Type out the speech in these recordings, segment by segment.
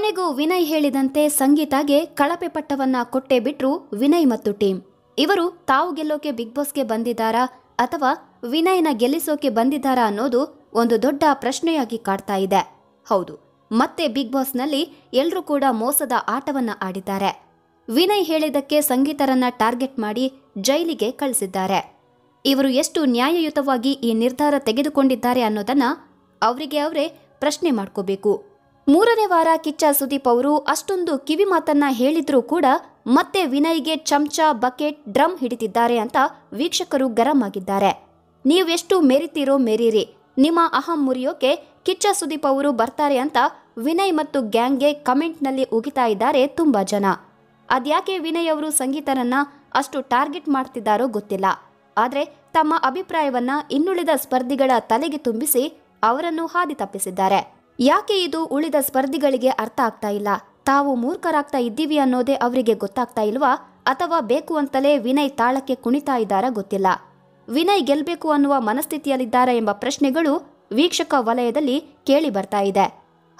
ಕೊನೆಗೂ ವಿನಯ್ ಹೇಳಿದಂತೆ ಸಂಗೀತಾಗೆ ಕಳಪೆ ಪಟ್ಟವನ್ನ ಕೊಟ್ಟೇ ಬಿಟ್ರು ವಿನಯ್ ಮತ್ತು ಟೀಮ್ ಇವರು ತಾವು ಗೆಲ್ಲೋಕೆ ಬಿಗ್ ಬಾಸ್ಗೆ ಬಂದಿದ್ದಾರಾ ಅಥವಾ ವಿನಯ್ನ ಗೆಲ್ಲಿಸೋಕೆ ಬಂದಿದ್ದಾರಾ ಅನ್ನೋದು ಒಂದು ದೊಡ್ಡ ಪ್ರಶ್ನೆಯಾಗಿ ಕಾಡ್ತಾ ಇದೆ ಹೌದು ಮತ್ತೆ ಬಿಗ್ ಬಾಸ್ನಲ್ಲಿ ಎಲ್ಲರೂ ಕೂಡ ಮೋಸದ ಆಟವನ್ನ ಆಡಿದ್ದಾರೆ ವಿನಯ್ ಹೇಳಿದ್ದಕ್ಕೆ ಸಂಗೀತರನ್ನ ಟಾರ್ಗೆಟ್ ಮಾಡಿ ಜೈಲಿಗೆ ಕಳಿಸಿದ್ದಾರೆ ಇವರು ಎಷ್ಟು ನ್ಯಾಯಯುತವಾಗಿ ಈ ನಿರ್ಧಾರ ತೆಗೆದುಕೊಂಡಿದ್ದಾರೆ ಅನ್ನೋದನ್ನ ಅವರಿಗೆ ಅವರೇ ಪ್ರಶ್ನೆ ಮಾಡ್ಕೋಬೇಕು ಮೂರನೇ ವಾರ ಕಿಚ್ಚ ಸುದೀಪ್ ಅವರು ಅಷ್ಟೊಂದು ಕಿವಿ ಮಾತನ್ನ ಹೇಳಿದ್ರೂ ಕೂಡ ಮತ್ತೆ ವಿನಯ್ಗೆ ಚಮಚ ಬಕೆಟ್ ಡ್ರಮ್ ಹಿಡಿತಿದ್ದಾರೆ ಅಂತ ವೀಕ್ಷಕರು ಗರಂ ಆಗಿದ್ದಾರೆ ನೀವೆಷ್ಟು ಮೆರಿತೀರೋ ಮೆರೀರಿ ನಿಮ್ಮ ಅಹಂ ಮುರಿಯೋಕೆ ಕಿಚ್ಚ ಸುದೀಪ್ ಅವರು ಬರ್ತಾರೆ ಅಂತ ವಿನಯ್ ಮತ್ತು ಗ್ಯಾಂಗ್ಗೆ ಕಮೆಂಟ್ನಲ್ಲಿ ಉಗಿತಾ ಇದ್ದಾರೆ ತುಂಬಾ ಜನ ಅದ್ಯಾಕೆ ವಿನಯ್ ಅವರು ಸಂಗೀತರನ್ನ ಅಷ್ಟು ಟಾರ್ಗೆಟ್ ಮಾಡ್ತಿದ್ದಾರೋ ಗೊತ್ತಿಲ್ಲ ಆದರೆ ತಮ್ಮ ಅಭಿಪ್ರಾಯವನ್ನ ಇನ್ನುಳಿದ ಸ್ಪರ್ಧಿಗಳ ತಲೆಗೆ ತುಂಬಿಸಿ ಅವರನ್ನು ಹಾದಿ ತಪ್ಪಿಸಿದ್ದಾರೆ ಯಾಕೆ ಇದು ಉಳಿದ ಸ್ಪರ್ಧಿಗಳಿಗೆ ಅರ್ಥ ಆಗ್ತಾ ಇಲ್ಲ ತಾವು ಮೂರ್ಖರಾಗ್ತಾ ಇದ್ದೀವಿ ಅನ್ನೋದೇ ಅವರಿಗೆ ಗೊತ್ತಾಗ್ತಾ ಇಲ್ವಾ ಅಥವಾ ಬೇಕು ಅಂತಲೇ ವಿನಯ್ ತಾಳಕ್ಕೆ ಕುಣಿತಾ ಇದ್ದಾರಾ ಗೊತ್ತಿಲ್ಲ ವಿನಯ್ ಗೆಲ್ಲಬೇಕು ಅನ್ನುವ ಮನಸ್ಥಿತಿಯಲ್ಲಿದ್ದಾರಾ ಎಂಬ ಪ್ರಶ್ನೆಗಳು ವೀಕ್ಷಕ ವಲಯದಲ್ಲಿ ಕೇಳಿ ಬರ್ತಾ ಇದೆ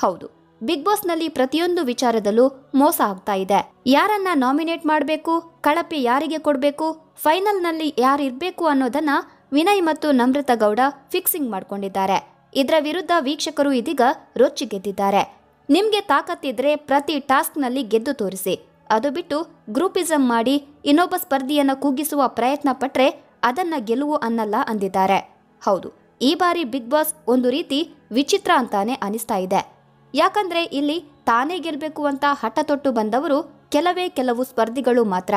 ಹೌದು ಬಿಗ್ ಬಾಸ್ನಲ್ಲಿ ಪ್ರತಿಯೊಂದು ವಿಚಾರದಲ್ಲೂ ಮೋಸ ಆಗ್ತಾ ಇದೆ ಯಾರನ್ನ ನಾಮಿನೇಟ್ ಮಾಡಬೇಕು ಕಳಪೆ ಯಾರಿಗೆ ಕೊಡಬೇಕು ಫೈನಲ್ನಲ್ಲಿ ಯಾರಿರಬೇಕು ಅನ್ನೋದನ್ನ ವಿನಯ್ ಮತ್ತು ನಮ್ರತ ಗೌಡ ಫಿಕ್ಸಿಂಗ್ ಮಾಡ್ಕೊಂಡಿದ್ದಾರೆ ಇದರ ವಿರುದ್ಧ ವೀಕ್ಷಕರು ಇದೀಗ ರೊಚ್ಚಿ ಗೆದ್ದಿದ್ದಾರೆ ನಿಮಗೆ ತಾಕತ್ತಿದ್ರೆ ಪ್ರತಿ ಟಾಸ್ಕ್ನಲ್ಲಿ ಗೆದ್ದು ತೋರಿಸಿ ಅದು ಬಿಟ್ಟು ಗ್ರೂಪಿಸಂ ಮಾಡಿ ಇನ್ನೊಬ್ಬ ಸ್ಪರ್ಧಿಯನ್ನು ಕೂಗಿಸುವ ಪ್ರಯತ್ನ ಪಟ್ಟರೆ ಅದನ್ನು ಗೆಲುವು ಅನ್ನಲ್ಲ ಅಂದಿದ್ದಾರೆ ಹೌದು ಈ ಬಾರಿ ಬಿಗ್ ಬಾಸ್ ಒಂದು ರೀತಿ ವಿಚಿತ್ರ ಅಂತಾನೆ ಅನಿಸ್ತಾ ಇದೆ ಯಾಕಂದ್ರೆ ಇಲ್ಲಿ ತಾನೇ ಗೆಲ್ಲಬೇಕು ಅಂತ ಹಠ ತೊಟ್ಟು ಬಂದವರು ಕೆಲವೇ ಕೆಲವು ಸ್ಪರ್ಧಿಗಳು ಮಾತ್ರ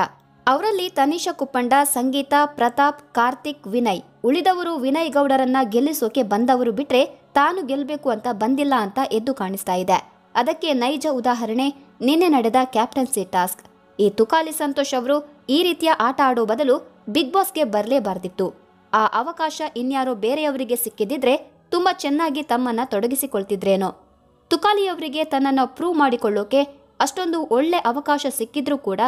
ಅವರಲ್ಲಿ ತನಿಷ ಕುಪ್ಪಂಡ ಸಂಗೀತ ಪ್ರತಾಪ್ ಕಾರ್ತಿಕ್ ವಿನಯ್ ಉಳಿದವರು ವಿನಯ್ ಗೌಡರನ್ನ ಗೆಲ್ಲಿಸೋಕೆ ಬಂದವರು ಬಿಟ್ರೆ ತಾನು ಗೆಲ್ಲಬೇಕು ಅಂತ ಬಂದಿಲ್ಲ ಅಂತ ಎದ್ದು ಕಾಣಿಸ್ತಾ ಇದೆ ಅದಕ್ಕೆ ನೈಜ ಉದಾಹರಣೆ ನಿನ್ನೆ ನಡೆದ ಕ್ಯಾಪ್ಟನ್ಸಿ ಟಾಸ್ಕ್ ಈ ತುಕಾಲಿ ಸಂತೋಷ್ ಅವರು ಈ ರೀತಿಯ ಆಟ ಆಡೋ ಬದಲು ಬಿಗ್ ಬಾಸ್ಗೆ ಬರಲೇಬಾರ್ದಿತ್ತು ಆ ಅವಕಾಶ ಇನ್ಯಾರೋ ಬೇರೆಯವರಿಗೆ ಸಿಕ್ಕಿದಿದ್ರೆ ತುಂಬ ಚೆನ್ನಾಗಿ ತಮ್ಮನ್ನ ತೊಡಗಿಸಿಕೊಳ್ತಿದ್ರೇನೋ ತುಕಾಲಿಯವರಿಗೆ ತನ್ನನ್ನು ಪ್ರೂವ್ ಮಾಡಿಕೊಳ್ಳೋಕೆ ಅಷ್ಟೊಂದು ಒಳ್ಳೆ ಅವಕಾಶ ಸಿಕ್ಕಿದ್ರೂ ಕೂಡ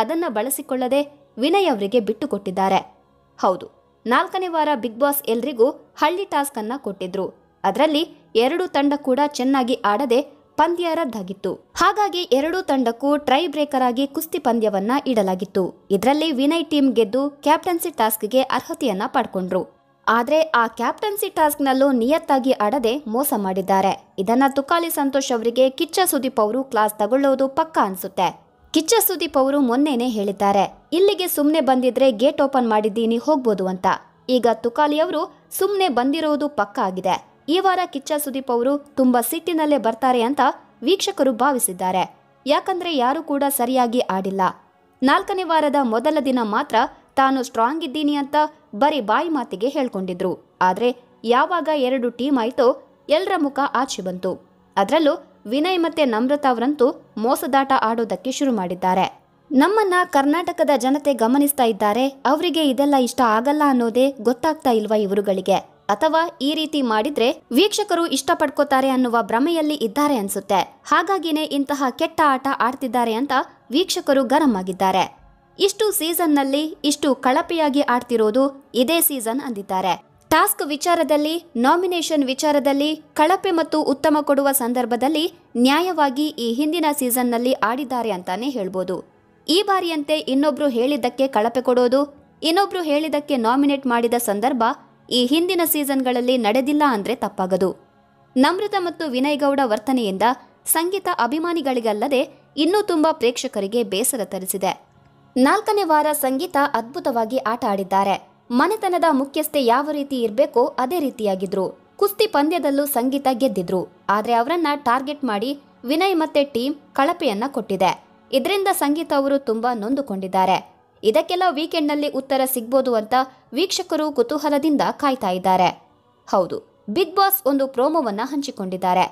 ಅದನ್ನು ಬಳಸಿಕೊಳ್ಳದೆ ವಿನಯ್ ಅವರಿಗೆ ಬಿಟ್ಟುಕೊಟ್ಟಿದ್ದಾರೆ ಹೌದು ನಾಲ್ಕನೇ ವಾರ ಬಿಗ್ ಬಾಸ್ ಎಲ್ರಿಗೂ ಹಳ್ಳಿ ಟಾಸ್ಕ್ ಅನ್ನ ಕೊಟ್ಟಿದ್ರು ಅದರಲ್ಲಿ ಎರಡೂ ತಂಡ ಕೂಡ ಚೆನ್ನಾಗಿ ಆಡದೆ ಪಂದ್ಯ ರದ್ದಾಗಿತ್ತು ಹಾಗಾಗಿ ಎರಡೂ ತಂಡಕ್ಕೂ ಟ್ರೈ ಬ್ರೇಕರ್ ಆಗಿ ಕುಸ್ತಿ ಪಂದ್ಯವನ್ನ ಇಡಲಾಗಿತ್ತು ಇದರಲ್ಲಿ ವಿನಯ್ ಟೀಮ್ ಗೆದ್ದು ಕ್ಯಾಪ್ಟನ್ಸಿ ಟಾಸ್ಕ್ಗೆ ಅರ್ಹತೆಯನ್ನ ಪಡ್ಕೊಂಡ್ರು ಆದರೆ ಆ ಕ್ಯಾಪ್ಟನ್ಸಿ ಟಾಸ್ಕ್ನಲ್ಲೂ ನಿಯತ್ತಾಗಿ ಆಡದೆ ಮೋಸ ಮಾಡಿದ್ದಾರೆ ಇದನ್ನ ತುಕಾಲಿ ಸಂತೋಷ್ ಅವರಿಗೆ ಕಿಚ್ಚ ಸುದೀಪ್ ಅವರು ಕ್ಲಾಸ್ ತಗೊಳ್ಳೋದು ಪಕ್ಕಾ ಅನ್ಸುತ್ತೆ ಕಿಚ್ಚ ಸುದೀಪ್ ಅವರು ಮೊನ್ನೆನೆ ಹೇಳಿದ್ದಾರೆ ಇಲ್ಲಿಗೆ ಸುಮ್ಮನೆ ಬಂದಿದ್ರೆ ಗೇಟ್ ಓಪನ್ ಮಾಡಿದ್ದೀನಿ ಹೋಗ್ಬೋದು ಅಂತ ಈಗ ತುಕಾಲಿ ಅವರು ಸುಮ್ಮನೆ ಬಂದಿರೋದು ಪಕ್ಕಾ ಆಗಿದೆ ಈ ವಾರ ಕಿಚ್ಚ ಸುದೀಪ್ ಅವರು ತುಂಬಾ ಸಿಟ್ಟಿನಲ್ಲೇ ಬರ್ತಾರೆ ಅಂತ ವೀಕ್ಷಕರು ಭಾವಿಸಿದ್ದಾರೆ ಯಾಕಂದ್ರೆ ಯಾರು ಕೂಡ ಸರಿಯಾಗಿ ಆಡಿಲ್ಲ ನಾಲ್ಕನೇ ವಾರದ ಮೊದಲ ದಿನ ಮಾತ್ರ ತಾನು ಸ್ಟ್ರಾಂಗ್ ಇದ್ದೀನಿ ಅಂತ ಬರೀ ಬಾಯಿ ಮಾತಿಗೆ ಹೇಳ್ಕೊಂಡಿದ್ರು ಆದ್ರೆ ಯಾವಾಗ ಎರಡು ಟೀಮ್ ಆಯ್ತೋ ಎಲ್ಲರ ಮುಖ ಆಚೆ ಬಂತು ಅದರಲ್ಲೂ ವಿನಯ್ ಮತ್ತೆ ನಮ್ರತಾ ಅವರಂತೂ ಮೋಸದಾಟ ಆಡೋದಕ್ಕೆ ಶುರು ಮಾಡಿದ್ದಾರೆ ನಮ್ಮನ್ನ ಕರ್ನಾಟಕದ ಜನತೆ ಗಮನಿಸ್ತಾ ಇದ್ದಾರೆ ಅವರಿಗೆ ಇದೆಲ್ಲ ಇಷ್ಟ ಆಗಲ್ಲ ಅನ್ನೋದೇ ಗೊತ್ತಾಗ್ತಾ ಇಲ್ವಾ ಇವರುಗಳಿಗೆ ಅಥವಾ ಈ ರೀತಿ ಮಾಡಿದ್ರೆ ವೀಕ್ಷಕರು ಇಷ್ಟ ಪಡ್ಕೋತಾರೆ ಅನ್ನುವ ಭ್ರಮೆಯಲ್ಲಿ ಇದ್ದಾರೆ ಅನ್ಸುತ್ತೆ ಹಾಗಾಗಿನೇ ಇಂತಹ ಕೆಟ್ಟ ಆಟ ಆಡ್ತಿದ್ದಾರೆ ಅಂತ ವೀಕ್ಷಕರು ಗರಂ ಆಗಿದ್ದಾರೆ ಇಷ್ಟು ಸೀಸನ್ನಲ್ಲಿ ಇಷ್ಟು ಕಳಪೆಯಾಗಿ ಆಡ್ತಿರೋದು ಇದೇ ಸೀಸನ್ ಅಂದಿದ್ದಾರೆ ಟಾಸ್ಕ್ ವಿಚಾರದಲ್ಲಿ ನಾಮಿನೇಷನ್ ವಿಚಾರದಲ್ಲಿ ಕಳಪೆ ಮತ್ತು ಉತ್ತಮ ಕೊಡುವ ಸಂದರ್ಭದಲ್ಲಿ ನ್ಯಾಯವಾಗಿ ಈ ಹಿಂದಿನ ಸೀಸನ್ನಲ್ಲಿ ಆಡಿದ್ದಾರೆ ಅಂತಾನೆ ಹೇಳ್ಬೋದು ಈ ಬಾರಿಯಂತೆ ಇನ್ನೊಬ್ರು ಹೇಳಿದ್ದಕ್ಕೆ ಕಳಪೆ ಕೊಡೋದು ಇನ್ನೊಬ್ರು ಹೇಳಿದ್ದಕ್ಕೆ ನಾಮಿನೇಟ್ ಮಾಡಿದ ಸಂದರ್ಭ ಈ ಹಿಂದಿನ ಸೀಸನ್ಗಳಲ್ಲಿ ನಡೆದಿಲ್ಲ ಅಂದ್ರೆ ತಪ್ಪಾಗದು ನಮ್ರತ ಮತ್ತು ವಿನಯ್ ಗೌಡ ವರ್ತನೆಯಿಂದ ಸಂಗೀತ ಅಭಿಮಾನಿಗಳಿಗಲ್ಲದೆ ಇನ್ನೂ ತುಂಬ ಪ್ರೇಕ್ಷಕರಿಗೆ ಬೇಸರ ತರಿಸಿದೆ ನಾಲ್ಕನೇ ವಾರ ಸಂಗೀತ ಅದ್ಭುತವಾಗಿ ಆಟ ಆಡಿದ್ದಾರೆ ಮನೆತನದ ಮುಖ್ಯಸ್ಥೆ ಯಾವ ರೀತಿ ಇರಬೇಕೋ ಅದೇ ರೀತಿಯಾಗಿದ್ರು ಕುಸ್ತಿ ಪಂದ್ಯದಲ್ಲೂ ಸಂಗೀತ ಗೆದ್ದಿದ್ರು ಆದರೆ ಅವರನ್ನ ಟಾರ್ಗೆಟ್ ಮಾಡಿ ವಿನಯ್ ಮತ್ತೆ ಟೀಮ್ ಕಳಪೆಯನ್ನ ಕೊಟ್ಟಿದೆ ಇದರಿಂದ ಸಂಗೀತ ಅವರು ತುಂಬಾ ನೊಂದುಕೊಂಡಿದ್ದಾರೆ ಇದಕ್ಕೆಲ್ಲ ವೀಕೆಂಡ್ನಲ್ಲಿ ಉತ್ತರ ಸಿಗ್ಬೋದು ಅಂತ ವೀಕ್ಷಕರು ಕುತೂಹಲದಿಂದ ಕಾಯ್ತಾ ಇದ್ದಾರೆ ಹೌದು ಬಿಗ್ ಬಾಸ್ ಒಂದು ಪ್ರೋಮೋವನ್ನ ಹಂಚಿಕೊಂಡಿದ್ದಾರೆ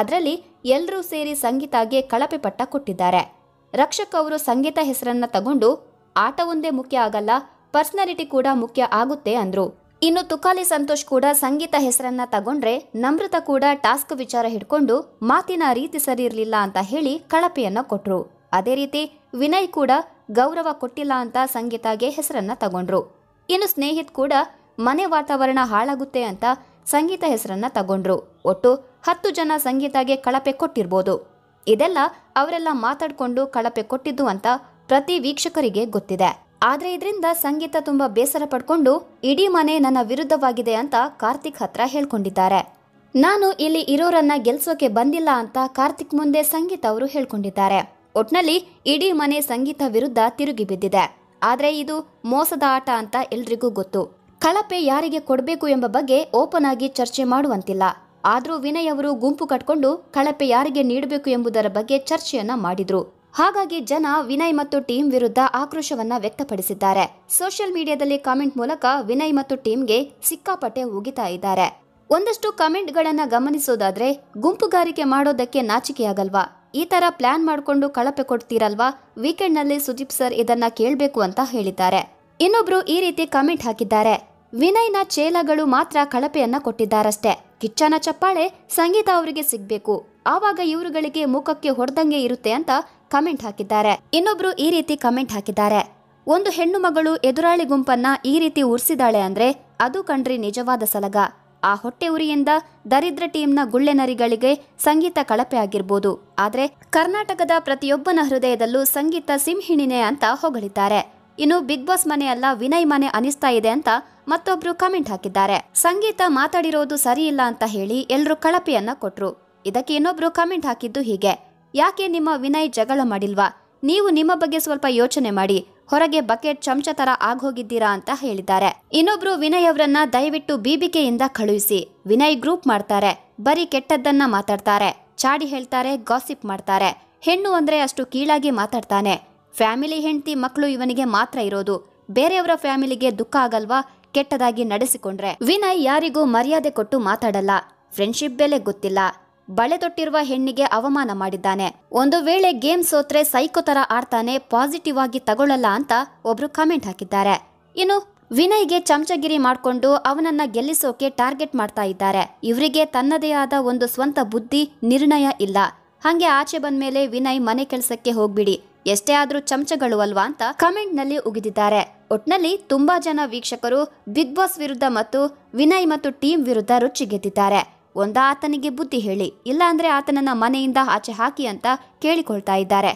ಅದರಲ್ಲಿ ಎಲ್ಲರೂ ಸೇರಿ ಸಂಗೀತಾಗೆ ಕಳಪೆ ಪಟ್ಟ ಕೊಟ್ಟಿದ್ದಾರೆ ರಕ್ಷಕ್ ಅವರು ಸಂಗೀತ ಹೆಸರನ್ನ ತಗೊಂಡು ಆಟವೊಂದೇ ಮುಖ್ಯ ಆಗಲ್ಲ ಪರ್ಸನಾಲಿಟಿ ಕೂಡ ಮುಖ್ಯ ಆಗುತ್ತೆ ಅಂದ್ರು ಇನ್ನು ತುಕಾಲಿ ಸಂತೋಷ್ ಕೂಡ ಸಂಗೀತ ಹೆಸರನ್ನ ತಗೊಂಡ್ರೆ ನಮ್ರತ ಕೂಡ ಟಾಸ್ಕ್ ವಿಚಾರ ಹಿಡ್ಕೊಂಡು ಮಾತಿನ ರೀತಿ ಸರಿ ಇರಲಿಲ್ಲ ಅಂತ ಹೇಳಿ ಕಳಪೆಯನ್ನ ಕೊಟ್ರು ಅದೇ ರೀತಿ ವಿನಯ್ ಕೂಡ ಗೌರವ ಕೊಟ್ಟಿಲ್ಲ ಅಂತ ಸಂಗೀತಾಗೆ ಹೆಸರನ್ನ ತಗೊಂಡ್ರು ಇನ್ನು ಸ್ನೇಹಿತ್ ಕೂಡ ಮನೆ ವಾತಾವರಣ ಹಾಳಾಗುತ್ತೆ ಅಂತ ಸಂಗೀತ ಹೆಸರನ್ನ ತಗೊಂಡ್ರು ಒಟ್ಟು ಹತ್ತು ಜನ ಸಂಗೀತಾಗೆ ಕಳಪೆ ಕೊಟ್ಟಿರ್ಬೋದು ಇದೆಲ್ಲ ಅವರೆಲ್ಲ ಮಾತಾಡಿಕೊಂಡು ಕಳಪೆ ಕೊಟ್ಟಿದ್ದು ಅಂತ ಪ್ರತಿ ವೀಕ್ಷಕರಿಗೆ ಗೊತ್ತಿದೆ ಆದರೆ ಇದರಿಂದ ಸಂಗೀತ ತುಂಬ ಬೇಸರ ಪಡ್ಕೊಂಡು ಇಡೀ ಮನೆ ನನ್ನ ವಿರುದ್ಧವಾಗಿದೆ ಅಂತ ಕಾರ್ತಿಕ್ ಹತ್ರ ಹೇಳ್ಕೊಂಡಿದ್ದಾರೆ ನಾನು ಇಲ್ಲಿ ಇರೋರನ್ನ ಗೆಲ್ಸೋಕೆ ಬಂದಿಲ್ಲ ಅಂತ ಕಾರ್ತಿಕ್ ಮುಂದೆ ಸಂಗೀತ ಅವರು ಹೇಳ್ಕೊಂಡಿದ್ದಾರೆ ಒಟ್ನಲ್ಲಿ ಇಡೀ ಮನೆ ಸಂಗೀತ ವಿರುದ್ಧ ತಿರುಗಿ ಬಿದ್ದಿದೆ ಆದರೆ ಇದು ಮೋಸದ ಆಟ ಅಂತ ಎಲ್ರಿಗೂ ಗೊತ್ತು ಕಳಪೆ ಯಾರಿಗೆ ಕೊಡಬೇಕು ಎಂಬ ಬಗ್ಗೆ ಓಪನ್ ಆಗಿ ಚರ್ಚೆ ಮಾಡುವಂತಿಲ್ಲ ಆದರೂ ವಿನಯ್ ಅವರು ಗುಂಪು ಕಟ್ಕೊಂಡು ಕಳಪೆ ಯಾರಿಗೆ ನೀಡಬೇಕು ಎಂಬುದರ ಬಗ್ಗೆ ಚರ್ಚೆಯನ್ನ ಮಾಡಿದ್ರು ಹಾಗಾಗಿ ಜನ ವಿನಯ್ ಮತ್ತು ಟೀಮ್ ವಿರುದ್ಧ ಆಕ್ರೋಶವನ್ನ ವ್ಯಕ್ತಪಡಿಸಿದ್ದಾರೆ ಸೋಷಿಯಲ್ ಮೀಡಿಯಾದಲ್ಲಿ ಕಾಮೆಂಟ್ ಮೂಲಕ ವಿನಯ್ ಮತ್ತು ಟೀಮ್ಗೆ ಸಿಕ್ಕಾಪಟ್ಟೆ ಉಗಿತಾ ಇದ್ದಾರೆ ಒಂದಷ್ಟು ಕಮೆಂಟ್ಗಳನ್ನು ಗಮನಿಸೋದಾದ್ರೆ ಗುಂಪುಗಾರಿಕೆ ಮಾಡೋದಕ್ಕೆ ನಾಚಿಕೆಯಾಗಲ್ವಾ ಈ ತರ ಪ್ಲಾನ್ ಮಾಡಿಕೊಂಡು ಕಳಪೆ ಕೊಡ್ತೀರಲ್ವಾ ವೀಕೆಂಡ್ನಲ್ಲಿ ಸುದೀಪ್ ಸರ್ ಇದನ್ನ ಕೇಳಬೇಕು ಅಂತ ಹೇಳಿದ್ದಾರೆ ಇನ್ನೊಬ್ರು ಈ ರೀತಿ ಕಮೆಂಟ್ ಹಾಕಿದ್ದಾರೆ ವಿನಯ್ನ ಚೇಲಗಳು ಮಾತ್ರ ಕಳಪೆಯನ್ನ ಕೊಟ್ಟಿದ್ದಾರಷ್ಟೇ ಕಿಚ್ಚನ ಚಪ್ಪಾಳೆ ಸಂಗೀತ ಅವರಿಗೆ ಸಿಗ್ಬೇಕು ಆವಾಗ ಇವರುಗಳಿಗೆ ಮುಖಕ್ಕೆ ಹೊಡೆದಂಗೆ ಇರುತ್ತೆ ಅಂತ ಕಮೆಂಟ್ ಹಾಕಿದ್ದಾರೆ ಇನ್ನೊಬ್ರು ಈ ರೀತಿ ಕಮೆಂಟ್ ಹಾಕಿದ್ದಾರೆ ಒಂದು ಹೆಣ್ಣು ಮಗಳು ಎದುರಾಳಿ ಗುಂಪನ್ನ ಈ ರೀತಿ ಉರ್ಸಿದಾಳೆ ಅಂದ್ರೆ ಅದು ಕಂಡ್ರಿ ನಿಜವಾದ ಸಲಗ ಆ ಹೊಟ್ಟೆ ಉರಿಯಿಂದ ದರಿದ್ರ ಟೀಮ್ನ ಗುಳ್ಳೆನರಿಗಳಿಗೆ ಸಂಗೀತ ಕಳಪೆ ಆಗಿರ್ಬೋದು ಆದರೆ ಕರ್ನಾಟಕದ ಪ್ರತಿಯೊಬ್ಬನ ಹೃದಯದಲ್ಲೂ ಸಂಗೀತ ಸಿಂಹಿಣಿನೇ ಅಂತ ಹೊಗಳಿದ್ದಾರೆ ಇನ್ನು ಬಿಗ್ ಬಾಸ್ ಮನೆಯಲ್ಲ ವಿನಯ್ ಮನೆ ಅನಿಸ್ತಾ ಇದೆ ಅಂತ ಮತ್ತೊಬ್ರು ಕಮೆಂಟ್ ಹಾಕಿದ್ದಾರೆ ಸಂಗೀತ ಮಾತಾಡಿರೋದು ಸರಿಯಿಲ್ಲ ಅಂತ ಹೇಳಿ ಎಲ್ಲರೂ ಕಳಪೆಯನ್ನ ಕೊಟ್ರು ಇದಕ್ಕೆ ಇನ್ನೊಬ್ರು ಕಮೆಂಟ್ ಹಾಕಿದ್ದು ಹೀಗೆ ಯಾಕೆ ನಿಮ್ಮ ವಿನಯ್ ಜಗಳ ಮಾಡಿಲ್ವಾ ನೀವು ನಿಮ್ಮ ಬಗ್ಗೆ ಸ್ವಲ್ಪ ಯೋಚನೆ ಮಾಡಿ ಹೊರಗೆ ಬಕೆಟ್ ಚಮಚ ತರ ಆಗೋಗಿದ್ದೀರಾ ಅಂತ ಹೇಳಿದ್ದಾರೆ ಇನ್ನೊಬ್ರು ವಿನಯ್ ಅವರನ್ನ ದಯವಿಟ್ಟು ಬಿಬಿಕೆಯಿಂದ ಕಳುಹಿಸಿ ವಿನಯ್ ಗ್ರೂಪ್ ಮಾಡ್ತಾರೆ ಬರೀ ಕೆಟ್ಟದ್ದನ್ನ ಮಾತಾಡ್ತಾರೆ ಚಾಡಿ ಹೇಳ್ತಾರೆ ಗಾಸಿಪ್ ಮಾಡ್ತಾರೆ ಹೆಣ್ಣು ಅಂದ್ರೆ ಅಷ್ಟು ಕೀಳಾಗಿ ಮಾತಾಡ್ತಾನೆ ಫ್ಯಾಮಿಲಿ ಹೆಂಡತಿ ಮಕ್ಕಳು ಇವನಿಗೆ ಮಾತ್ರ ಇರೋದು ಬೇರೆಯವರ ಫ್ಯಾಮಿಲಿಗೆ ದುಃಖ ಆಗಲ್ವಾ ಕೆಟ್ಟದಾಗಿ ನಡೆಸಿಕೊಂಡ್ರೆ ವಿನಯ್ ಯಾರಿಗೂ ಮರ್ಯಾದೆ ಕೊಟ್ಟು ಮಾತಾಡಲ್ಲ ಫ್ರೆಂಡ್ಶಿಪ್ ಬೆಲೆ ಗೊತ್ತಿಲ್ಲ ಬಳೆ ತೊಟ್ಟಿರುವ ಹೆಣ್ಣಿಗೆ ಅವಮಾನ ಮಾಡಿದ್ದಾನೆ ಒಂದು ವೇಳೆ ಗೇಮ್ ಸೋತ್ರೆ ಸೈಕೋ ತರ ಆಡ್ತಾನೆ ಪಾಸಿಟಿವ್ ಆಗಿ ತಗೊಳ್ಳಲ್ಲ ಅಂತ ಒಬ್ರು ಕಮೆಂಟ್ ಹಾಕಿದ್ದಾರೆ ಇನ್ನು ವಿನಯ್ಗೆ ಚಮಚಗಿರಿ ಮಾಡಿಕೊಂಡು ಅವನನ್ನ ಗೆಲ್ಲಿಸೋಕೆ ಟಾರ್ಗೆಟ್ ಮಾಡ್ತಾ ಇದ್ದಾರೆ ಇವರಿಗೆ ತನ್ನದೇ ಆದ ಒಂದು ಸ್ವಂತ ಬುದ್ಧಿ ನಿರ್ಣಯ ಇಲ್ಲ ಹಂಗೆ ಆಚೆ ಬಂದ ಮೇಲೆ ವಿನಯ್ ಮನೆ ಕೆಲಸಕ್ಕೆ ಹೋಗ್ಬಿಡಿ ಎಷ್ಟೇ ಆದ್ರೂ ಚಮಚಗಳು ಅಲ್ವಾ ಅಂತ ಕಮೆಂಟ್ ನಲ್ಲಿ ಉಗಿದಿದ್ದಾರೆ ಒಟ್ನಲ್ಲಿ ತುಂಬಾ ಜನ ವೀಕ್ಷಕರು ಬಿಗ್ ಬಾಸ್ ವಿರುದ್ಧ ಮತ್ತು ವಿನಯ್ ಮತ್ತು ಟೀಮ್ ವಿರುದ್ಧ ಗೆದ್ದಿದ್ದಾರೆ ಒಂದಾತನಿಗೆ ಬುದ್ಧಿ ಹೇಳಿ ಇಲ್ಲಾಂದರೆ ಆತನನ್ನ ಮನೆಯಿಂದ ಆಚೆ ಹಾಕಿ ಅಂತ ಕೇಳಿಕೊಳ್ತಾ ಇದ್ದಾರೆ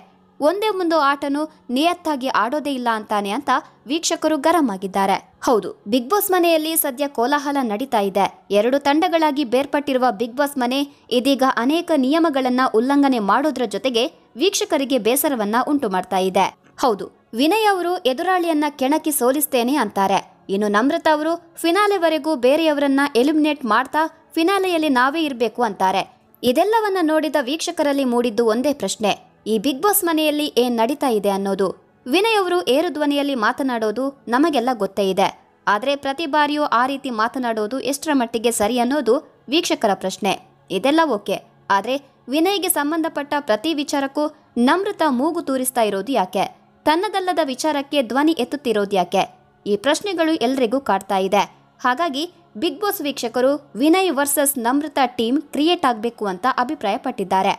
ಒಂದೇ ಒಂದು ಆಟನು ನಿಯತ್ತಾಗಿ ಆಡೋದೇ ಇಲ್ಲ ಅಂತಾನೆ ಅಂತ ವೀಕ್ಷಕರು ಗರಂ ಆಗಿದ್ದಾರೆ ಹೌದು ಬಿಗ್ ಬಾಸ್ ಮನೆಯಲ್ಲಿ ಸದ್ಯ ಕೋಲಾಹಲ ನಡೀತಾ ಇದೆ ಎರಡು ತಂಡಗಳಾಗಿ ಬೇರ್ಪಟ್ಟಿರುವ ಬಿಗ್ ಬಾಸ್ ಮನೆ ಇದೀಗ ಅನೇಕ ನಿಯಮಗಳನ್ನ ಉಲ್ಲಂಘನೆ ಮಾಡೋದ್ರ ಜೊತೆಗೆ ವೀಕ್ಷಕರಿಗೆ ಬೇಸರವನ್ನ ಉಂಟು ಮಾಡ್ತಾ ಇದೆ ಹೌದು ವಿನಯ್ ಅವರು ಎದುರಾಳಿಯನ್ನ ಕೆಣಕಿ ಸೋಲಿಸ್ತೇನೆ ಅಂತಾರೆ ಇನ್ನು ನಮ್ರತಾ ಅವರು ಫಿನಾಲೆವರೆಗೂ ಬೇರೆಯವರನ್ನ ಎಲಿಮಿನೇಟ್ ಮಾಡ್ತಾ ಫಿನಾಲೆಯಲ್ಲಿ ನಾವೇ ಇರಬೇಕು ಅಂತಾರೆ ಇದೆಲ್ಲವನ್ನ ನೋಡಿದ ವೀಕ್ಷಕರಲ್ಲಿ ಮೂಡಿದ್ದು ಒಂದೇ ಪ್ರಶ್ನೆ ಈ ಬಿಗ್ ಬಾಸ್ ಮನೆಯಲ್ಲಿ ಏನ್ ನಡೀತಾ ಇದೆ ಅನ್ನೋದು ವಿನಯ್ ಅವರು ಏರು ಧ್ವನಿಯಲ್ಲಿ ಮಾತನಾಡೋದು ನಮಗೆಲ್ಲ ಗೊತ್ತೇ ಇದೆ ಆದರೆ ಪ್ರತಿ ಬಾರಿಯೂ ಆ ರೀತಿ ಮಾತನಾಡೋದು ಎಷ್ಟರ ಮಟ್ಟಿಗೆ ಸರಿ ಅನ್ನೋದು ವೀಕ್ಷಕರ ಪ್ರಶ್ನೆ ಇದೆಲ್ಲ ಓಕೆ ಆದರೆ ವಿನಯ್ಗೆ ಸಂಬಂಧಪಟ್ಟ ಪ್ರತಿ ವಿಚಾರಕ್ಕೂ ನಮ್ರತ ಮೂಗು ತೂರಿಸ್ತಾ ಇರೋದು ಯಾಕೆ ತನ್ನದಲ್ಲದ ವಿಚಾರಕ್ಕೆ ಧ್ವನಿ ಎತ್ತುತ್ತಿರೋದು ಯಾಕೆ ಈ ಪ್ರಶ್ನೆಗಳು ಎಲ್ರಿಗೂ ಕಾಡ್ತಾ ಇದೆ ಹಾಗಾಗಿ ಬಿಗ್ ಬಾಸ್ ವೀಕ್ಷಕರು Vinay versus Namrata team create ಆಗಬೇಕು ಅಂತ ಅಭಿಪ್ರಾಯಪಟ್ಟಿದ್ದಾರೆ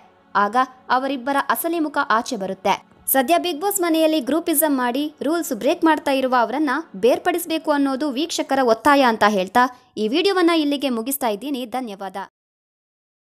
ಆಗ ಅವರಿಬ್ಬರ ಅಸಲಿ ಮುಖ ಆಚೆ ಬರುತ್ತೆ ಸದ್ಯ ಬಿಗ್ ಬಾಸ್ ಮನೆಯಲ್ಲಿ ಗ್ರೂಪಿಸಂ ಮಾಡಿ ರೂಲ್ಸ್ ಬ್ರೇಕ್ ಮಾಡ್ತಾ ಇರುವ ಅವರನ್ನ ಬೇರ್ಪಡಿಸಬೇಕು ಅನ್ನೋದು ವೀಕ್ಷಕರ ಒತ್ತಾಯ ಅಂತ ಹೇಳ್ತಾ ಈ ವಿಡಿಯೋವನ್ನ ಇಲ್ಲಿಗೆ ಮುಗಿಸ್ತಾ ಇದ್ದೀನಿ ಧನ್ಯವಾದ